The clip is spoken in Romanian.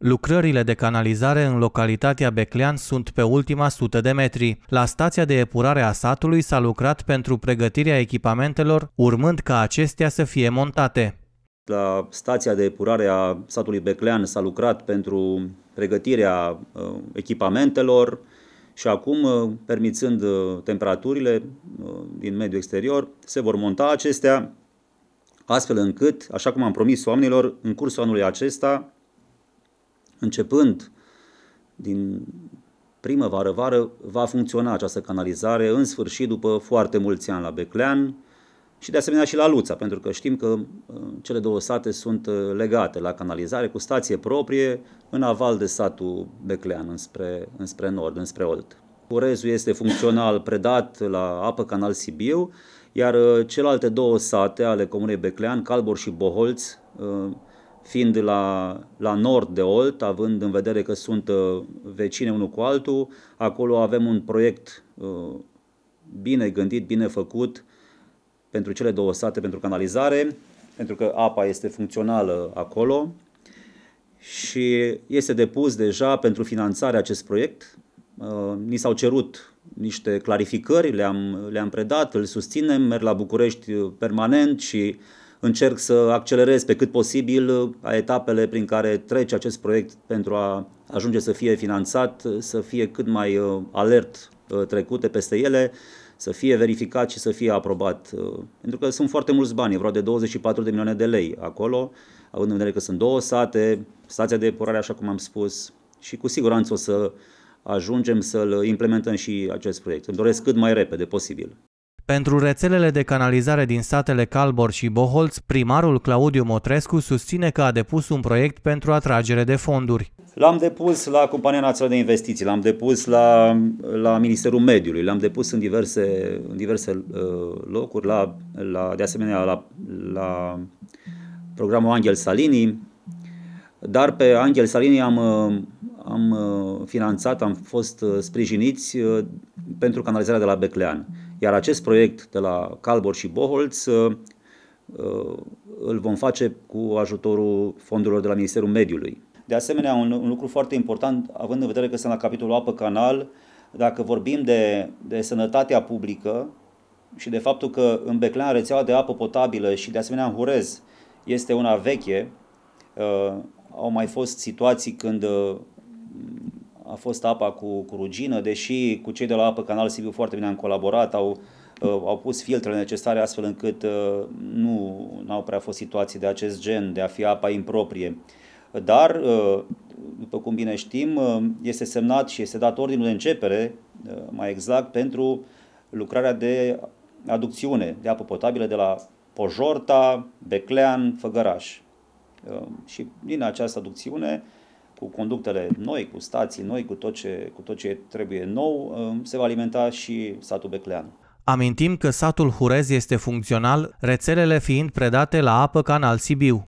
Lucrările de canalizare în localitatea Beclean sunt pe ultima sută de metri. La stația de epurare a satului s-a lucrat pentru pregătirea echipamentelor, urmând ca acestea să fie montate. La stația de epurare a satului Beclean s-a lucrat pentru pregătirea uh, echipamentelor și acum, uh, permițând uh, temperaturile din mediul exterior, se vor monta acestea astfel încât, așa cum am promis oamenilor, în cursul anului acesta, începând din primăvară-vară va funcționa această canalizare, în sfârșit, după foarte mulți ani la Beclean și de asemenea și la Luța, pentru că știm că uh, cele două sate sunt uh, legate la canalizare cu stație proprie în aval de satul Beclean, înspre, înspre nord, înspre Olt. Curezul este funcțional predat la apă canal Sibiu, iar uh, celelalte două sate ale comunei Beclean, Calbor și Boholț, fiind la, la nord de Olt, având în vedere că sunt uh, vecine unul cu altul, acolo avem un proiect uh, bine gândit, bine făcut pentru cele două sate, pentru canalizare, pentru că apa este funcțională acolo și este depus deja pentru finanțare acest proiect. Uh, ni s-au cerut niște clarificări, le-am, le-am predat, îl susținem, merg la București permanent și uh, încerc să accelerez pe cât posibil uh, etapele prin care trece acest proiect pentru a ajunge să fie finanțat, uh, să fie cât mai uh, alert trecute peste ele, să fie verificat și să fie aprobat. Pentru că sunt foarte mulți bani, vreo de 24 de milioane de lei acolo, având în vedere că sunt două sate, stația de epurare, așa cum am spus, și cu siguranță o să ajungem să-l implementăm și acest proiect. Îmi doresc cât mai repede posibil. Pentru rețelele de canalizare din satele Calbor și Boholz, primarul Claudiu Motrescu susține că a depus un proiect pentru atragere de fonduri. L-am depus la Compania Națională de Investiții, l-am depus la, la Ministerul Mediului, l-am depus în diverse, în diverse uh, locuri, la, la, de asemenea la, la programul Angel Salini, dar pe Angel Salini am, uh, am uh, finanțat, am fost uh, sprijiniți pentru canalizarea de la Beclean. Iar acest proiect de la Calbor și Boholț uh, uh, îl vom face cu ajutorul fondurilor de la Ministerul Mediului. De asemenea, un, un lucru foarte important, având în vedere că sunt la capitolul apă-canal, dacă vorbim de, de sănătatea publică și de faptul că în Beclean rețeaua de apă potabilă și de asemenea în Hurez este una veche, uh, au mai fost situații când uh, a fost apa cu, cu rugină, deși cu cei de la Apă Canal Sibiu foarte bine am colaborat, au, uh, au pus filtrele necesare astfel încât uh, nu au prea fost situații de acest gen, de a fi apa improprie. Dar, uh, după cum bine știm, este semnat și este dat ordinul de începere, mai exact, pentru lucrarea de aducțiune de apă potabilă de la Pojorta, Beclean, Făgăraș. Și din această aducțiune, cu conductele noi, cu stații noi, cu tot ce, cu tot ce trebuie nou, uh, se va alimenta și satul Becleanu. Amintim că satul Hurez este funcțional, rețelele fiind predate la apă canal Sibiu.